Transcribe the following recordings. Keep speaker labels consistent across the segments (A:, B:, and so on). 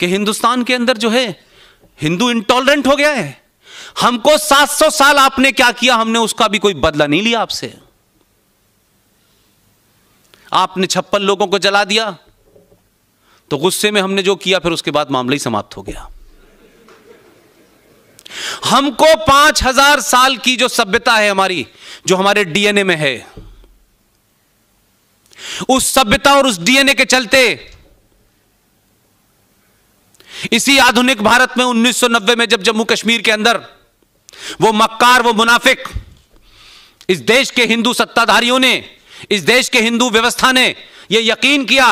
A: कि हिंदुस्तान के अंदर जो है हिंदू इंटॉलरेंट हो गया है हमको 700 साल आपने क्या किया हमने उसका भी कोई बदला नहीं लिया आपसे आपने छप्पन लोगों को जला दिया तो गुस्से में हमने जो किया फिर उसके बाद मामला ही समाप्त हो गया हमको पांच हजार साल की जो सभ्यता है हमारी जो हमारे डीएनए में है उस सभ्यता और उस डीएनए के चलते इसी आधुनिक भारत में 1990 में जब जम्मू कश्मीर के अंदर वो मक्कार वो मुनाफिक इस देश के हिंदू सत्ताधारियों ने इस देश के हिंदू व्यवस्था ने यह यकीन किया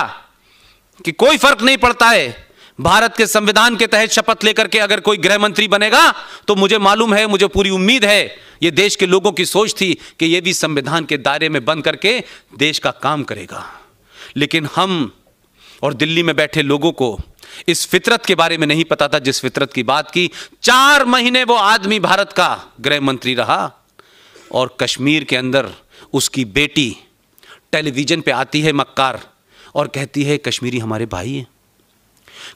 A: कि कोई फर्क नहीं पड़ता है भारत के संविधान के तहत शपथ लेकर के अगर कोई गृह मंत्री बनेगा तो मुझे मालूम है मुझे पूरी उम्मीद है ये देश के लोगों की सोच थी कि ये भी संविधान के दायरे में बंद करके देश का काम करेगा लेकिन हम और दिल्ली में बैठे लोगों को इस फितरत के बारे में नहीं पता था जिस फितरत की बात की चार महीने वो आदमी भारत का गृह मंत्री रहा और कश्मीर के अंदर उसकी बेटी टेलीविजन पे आती है मक्कार और कहती है कश्मीरी हमारे भाई हैं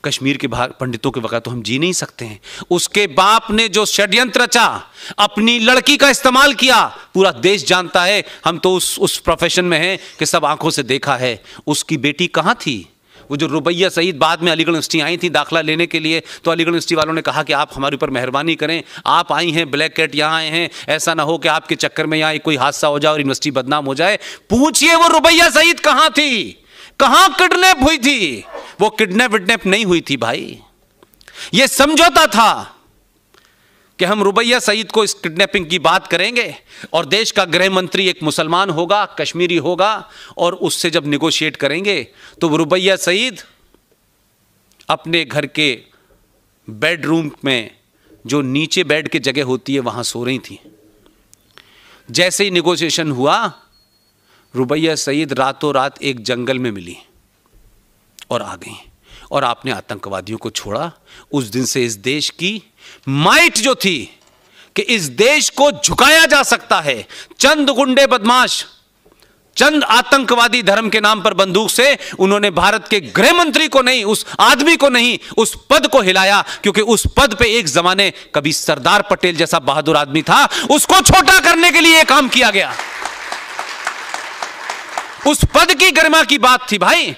A: कश्मीर के बाहर पंडितों के बगैर तो हम जी नहीं सकते हैं उसके बाप ने जो षड्यंत्र रचा अपनी लड़की का इस्तेमाल किया पूरा देश जानता है हम तो उस उस प्रोफेशन में हैं कि सब आंखों से देखा है उसकी बेटी कहाँ थी वो जो रुबैया सईद बाद में अलीगढ़ यूनिवर्सिटी आई थी दाखिला लेने के लिए तो अलीगढ़ यूनिवर्सिटी वालों ने कहा कि आप हमारे ऊपर मेहरबानी करें आप आई हैं ब्लैक कैट यहाँ आए हैं ऐसा ना हो कि आपके चक्कर में यहाँ कोई हादसा हो जाए और यूनिवर्सिटी बदनाम हो जाए पूछिए वो रुबैया सईद कहाँ थी कहाँ किडनेप हुई थी वो किडनेप विडनैप नहीं हुई थी भाई ये समझौता था कि हम रुबैया सईद को इस किडनैपिंग की बात करेंगे और देश का गृह मंत्री एक मुसलमान होगा कश्मीरी होगा और उससे जब निगोशिएट करेंगे तो रुबैया सईद अपने घर के बेडरूम में जो नीचे बेड की जगह होती है वहां सो रही थी जैसे ही निगोशिएशन हुआ रुबैया सईद रातों रात एक जंगल में मिली और आ गई और आपने आतंकवादियों को छोड़ा उस दिन से इस देश की माइट जो थी कि इस देश को झुकाया जा सकता है चंद गुंडे बदमाश चंद आतंकवादी धर्म के नाम पर बंदूक से उन्होंने भारत के गृह मंत्री को नहीं उस आदमी को नहीं उस पद को हिलाया क्योंकि उस पद पे एक जमाने कभी सरदार पटेल जैसा बहादुर आदमी था उसको छोटा करने के लिए काम किया गया उस पद की गरिमा की बात थी भाई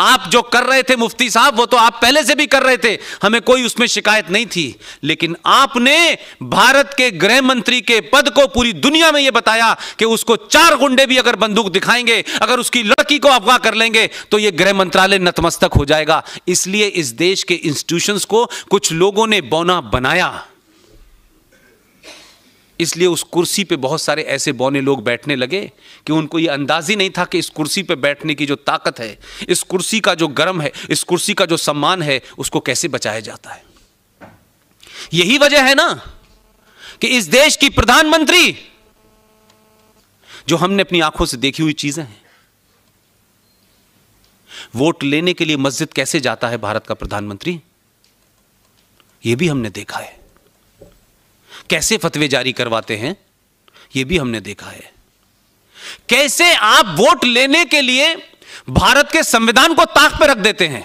A: आप जो कर रहे थे मुफ्ती साहब वो तो आप पहले से भी कर रहे थे हमें कोई उसमें शिकायत नहीं थी लेकिन आपने भारत के गृह मंत्री के पद को पूरी दुनिया में यह बताया कि उसको चार गुंडे भी अगर बंदूक दिखाएंगे अगर उसकी लड़की को अफवाह कर लेंगे तो यह गृह मंत्रालय नतमस्तक हो जाएगा इसलिए इस देश के इंस्टीट्यूशंस को कुछ लोगों ने बौना बनाया इसलिए उस कुर्सी पे बहुत सारे ऐसे बौने लोग बैठने लगे कि उनको ये अंदाज ही नहीं था कि इस कुर्सी पे बैठने की जो ताकत है इस कुर्सी का जो गर्म है इस कुर्सी का जो सम्मान है उसको कैसे बचाया जाता है यही वजह है ना कि इस देश की प्रधानमंत्री जो हमने अपनी आंखों से देखी हुई चीजें हैं वोट लेने के लिए मस्जिद कैसे जाता है भारत का प्रधानमंत्री यह भी हमने देखा है कैसे फतवे जारी करवाते हैं यह भी हमने देखा है कैसे आप वोट लेने के लिए भारत के संविधान को ताक पर रख देते हैं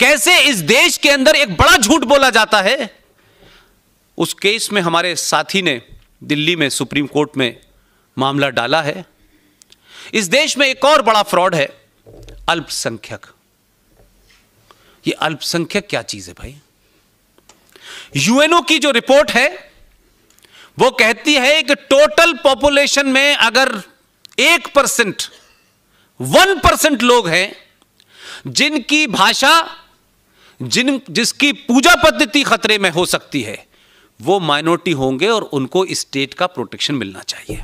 A: कैसे इस देश के अंदर एक बड़ा झूठ बोला जाता है उस केस में हमारे साथी ने दिल्ली में सुप्रीम कोर्ट में मामला डाला है इस देश में एक और बड़ा फ्रॉड है अल्पसंख्यक ये अल्पसंख्यक क्या चीज है भाई यूएनओ की जो रिपोर्ट है वो कहती है कि टोटल पॉपुलेशन में अगर एक परसेंट वन परसेंट लोग हैं जिनकी भाषा जिन जिसकी पूजा पद्धति खतरे में हो सकती है वो माइनॉरिटी होंगे और उनको स्टेट का प्रोटेक्शन मिलना चाहिए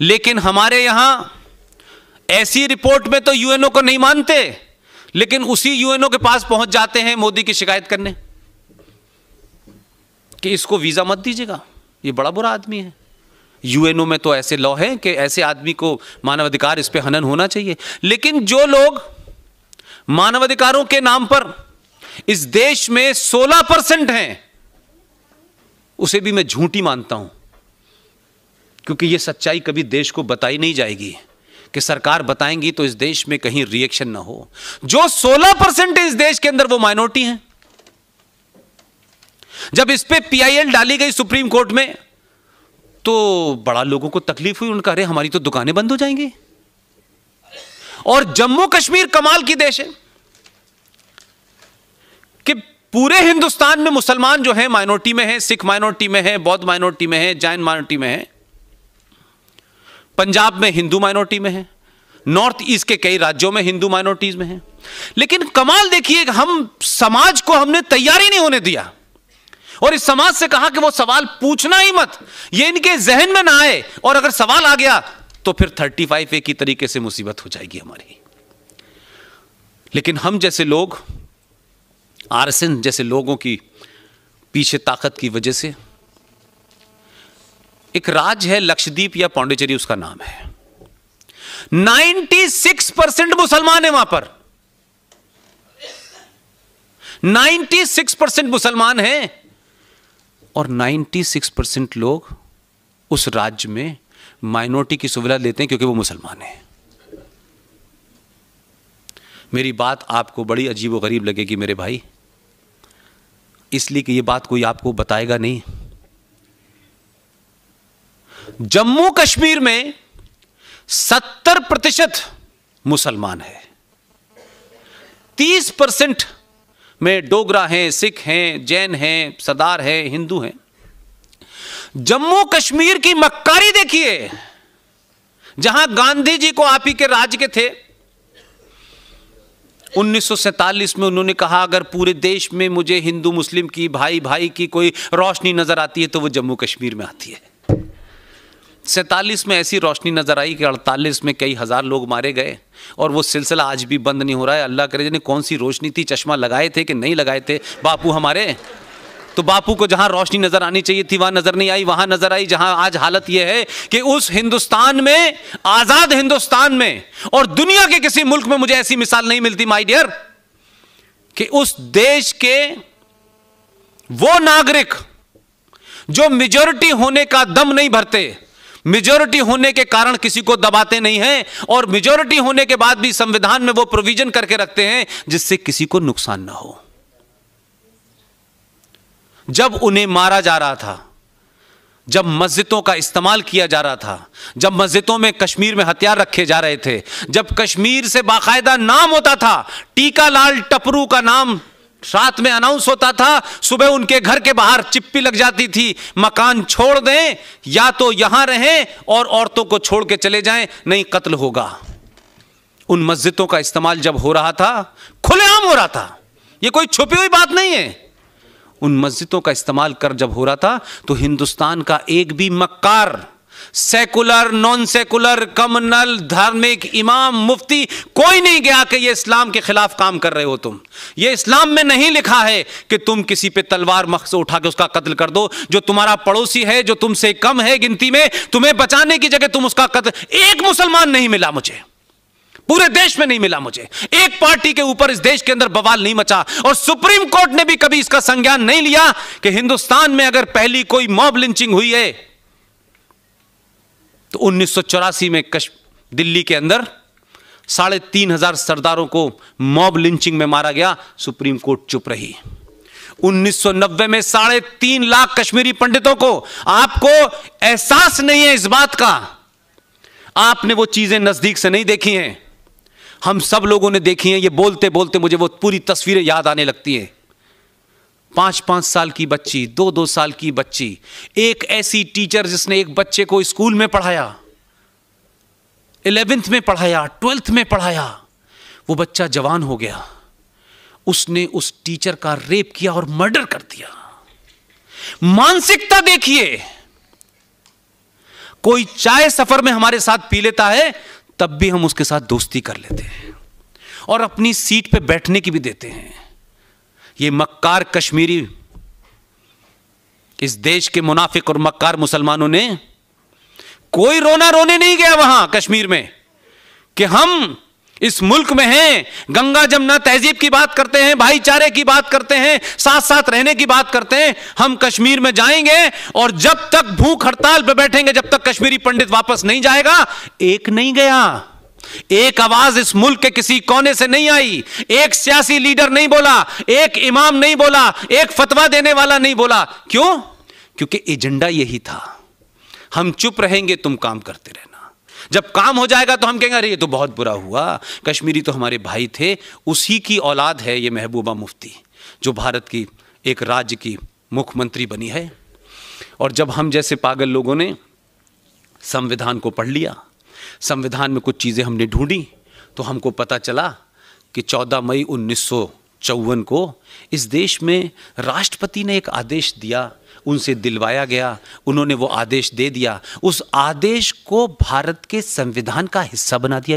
A: लेकिन हमारे यहां ऐसी रिपोर्ट में तो यूएनओ को नहीं मानते लेकिन उसी यूएनओ के पास पहुंच जाते हैं मोदी की शिकायत करने कि इसको वीज़ा मत दीजिएगा ये बड़ा बुरा आदमी है यूएनओ में तो ऐसे लॉ हैं कि ऐसे आदमी को मानवाधिकार इस पर हनन होना चाहिए लेकिन जो लोग मानवाधिकारों के नाम पर इस देश में 16 परसेंट हैं उसे भी मैं झूठी मानता हूं क्योंकि यह सच्चाई कभी देश को बताई नहीं जाएगी कि सरकार बताएंगी तो इस देश में कहीं रिएक्शन ना हो जो 16 परसेंट इस देश के अंदर वो माइनॉरिटी हैं जब इस पर एल डाली गई सुप्रीम कोर्ट में तो बड़ा लोगों को तकलीफ हुई उनका अरे हमारी तो दुकानें बंद हो जाएंगी और जम्मू कश्मीर कमाल की देश है कि पूरे हिंदुस्तान में मुसलमान जो है माइनॉरिटी में है सिख माइनॉरिटी में है बौद्ध माइनॉरिटी में है जैन माइनॉरिटी में है पंजाब में हिंदू माइनॉरिटी में है नॉर्थ ईस्ट के कई राज्यों में हिंदू माइनॉरिटीज में है लेकिन कमाल देखिए हम समाज को हमने तैयारी नहीं होने दिया और इस समाज से कहा कि वो सवाल पूछना ही मत ये इनके जहन में ना आए और अगर सवाल आ गया तो फिर थर्टी फाइव ए की तरीके से मुसीबत हो जाएगी हमारी लेकिन हम जैसे लोग एन जैसे लोगों की पीछे ताकत की वजह से एक राज है लक्षद्वीप या पांडिचेरी उसका नाम है 96 परसेंट मुसलमान है वहां पर 96 परसेंट मुसलमान हैं और 96 परसेंट लोग उस राज्य में माइनॉरिटी की सुविधा लेते हैं क्योंकि वो मुसलमान हैं मेरी बात आपको बड़ी अजीब गरीब लगेगी मेरे भाई इसलिए कि ये बात कोई आपको बताएगा नहीं जम्मू कश्मीर में 70 प्रतिशत मुसलमान है 30 परसेंट में डोगरा हैं सिख हैं जैन हैं सदार हैं हिंदू हैं जम्मू कश्मीर की मक्कारी देखिए जहां गांधी जी को आप ही के राज के थे उन्नीस में उन्होंने कहा अगर पूरे देश में मुझे हिंदू मुस्लिम की भाई भाई की कोई रोशनी नजर आती है तो वो जम्मू कश्मीर में आती है सैंतालीस में ऐसी रोशनी नज़र आई कि अड़तालीस में कई हज़ार लोग मारे गए और वो सिलसिला आज भी बंद नहीं हो रहा है अल्लाह करे ने कौन सी रोशनी थी चश्मा लगाए थे कि नहीं लगाए थे बापू हमारे तो बापू को जहां रोशनी नजर आनी चाहिए थी वहां नजर नहीं आई वहां नजर आई जहां आज हालत यह है कि उस हिंदुस्तान में आजाद हिंदुस्तान में और दुनिया के किसी मुल्क में मुझे ऐसी मिसाल नहीं मिलती माई डियर कि उस देश के वो नागरिक जो मेजोरिटी होने का दम नहीं भरते मेजोरिटी होने के कारण किसी को दबाते नहीं हैं और मेजोरिटी होने के बाद भी संविधान में वो प्रोविजन करके रखते हैं जिससे किसी को नुकसान ना हो जब उन्हें मारा जा रहा था जब मस्जिदों का इस्तेमाल किया जा रहा था जब मस्जिदों में कश्मीर में हथियार रखे जा रहे थे जब कश्मीर से बाकायदा नाम होता था टीका लाल टपरू का नाम रात में अनाउंस होता था सुबह उनके घर के बाहर चिप्पी लग जाती थी मकान छोड़ दें या तो यहां रहें और औरतों को छोड़ के चले जाएं नहीं कत्ल होगा उन मस्जिदों का इस्तेमाल जब हो रहा था खुलेआम हो रहा था ये कोई छुपी हुई बात नहीं है उन मस्जिदों का इस्तेमाल कर जब हो रहा था तो हिंदुस्तान का एक भी मक्कार सेकुलर नॉन सेकुलर कमनल धार्मिक इमाम मुफ्ती कोई नहीं गया कि ये इस्लाम के खिलाफ काम कर रहे हो तुम ये इस्लाम में नहीं लिखा है कि तुम किसी पे तलवार मकसद उठा के उसका कत्ल कर दो जो तुम्हारा पड़ोसी है जो तुमसे कम है गिनती में तुम्हें बचाने की जगह तुम उसका कत्ल एक मुसलमान नहीं मिला मुझे पूरे देश में नहीं मिला मुझे एक पार्टी के ऊपर इस देश के अंदर बवाल नहीं मचा और सुप्रीम कोर्ट ने भी कभी इसका संज्ञान नहीं लिया कि हिंदुस्तान में अगर पहली कोई मॉब लिंचिंग हुई है तो उन्नीस में कश दिल्ली के अंदर साढ़े तीन हजार सरदारों को मॉब लिंचिंग में मारा गया सुप्रीम कोर्ट चुप रही 1990 में साढ़े तीन लाख कश्मीरी पंडितों को आपको एहसास नहीं है इस बात का आपने वो चीजें नजदीक से नहीं देखी हैं हम सब लोगों ने देखी हैं ये बोलते बोलते मुझे वो पूरी तस्वीरें याद आने लगती हैं पाँच पाँच साल की बच्ची दो दो साल की बच्ची एक ऐसी टीचर जिसने एक बच्चे को स्कूल में पढ़ाया इलेवेंथ में पढ़ाया ट्वेल्थ में पढ़ाया वो बच्चा जवान हो गया उसने उस टीचर का रेप किया और मर्डर कर दिया मानसिकता देखिए कोई चाय सफर में हमारे साथ पी लेता है तब भी हम उसके साथ दोस्ती कर लेते हैं और अपनी सीट पे बैठने की भी देते हैं ये मक्कार कश्मीरी इस देश के मुनाफिक और मक्कार मुसलमानों ने कोई रोना रोने नहीं गया वहां कश्मीर में कि हम इस मुल्क में हैं गंगा जमुना तहजीब की बात करते हैं भाईचारे की बात करते हैं साथ साथ रहने की बात करते हैं हम कश्मीर में जाएंगे और जब तक भूख हड़ताल पर बैठेंगे जब तक कश्मीरी पंडित वापस नहीं जाएगा एक नहीं गया एक आवाज इस मुल्क के किसी कोने से नहीं आई एक सियासी लीडर नहीं बोला एक इमाम नहीं बोला एक फतवा देने वाला नहीं बोला क्यों क्योंकि एजेंडा यही था हम चुप रहेंगे तुम काम करते रहना जब काम हो जाएगा तो हम कहेंगे अरे ये तो बहुत बुरा हुआ कश्मीरी तो हमारे भाई थे उसी की औलाद है ये महबूबा मुफ्ती जो भारत की एक राज्य की मुख्यमंत्री बनी है और जब हम जैसे पागल लोगों ने संविधान को पढ़ लिया संविधान में कुछ चीज़ें हमने ढूंढी तो हमको पता चला कि 14 मई उन्नीस चौवन को इस देश में राष्ट्रपति ने एक आदेश दिया उनसे दिलवाया गया उन्होंने वो आदेश दे दिया उस आदेश को भारत के संविधान का हिस्सा बना दिया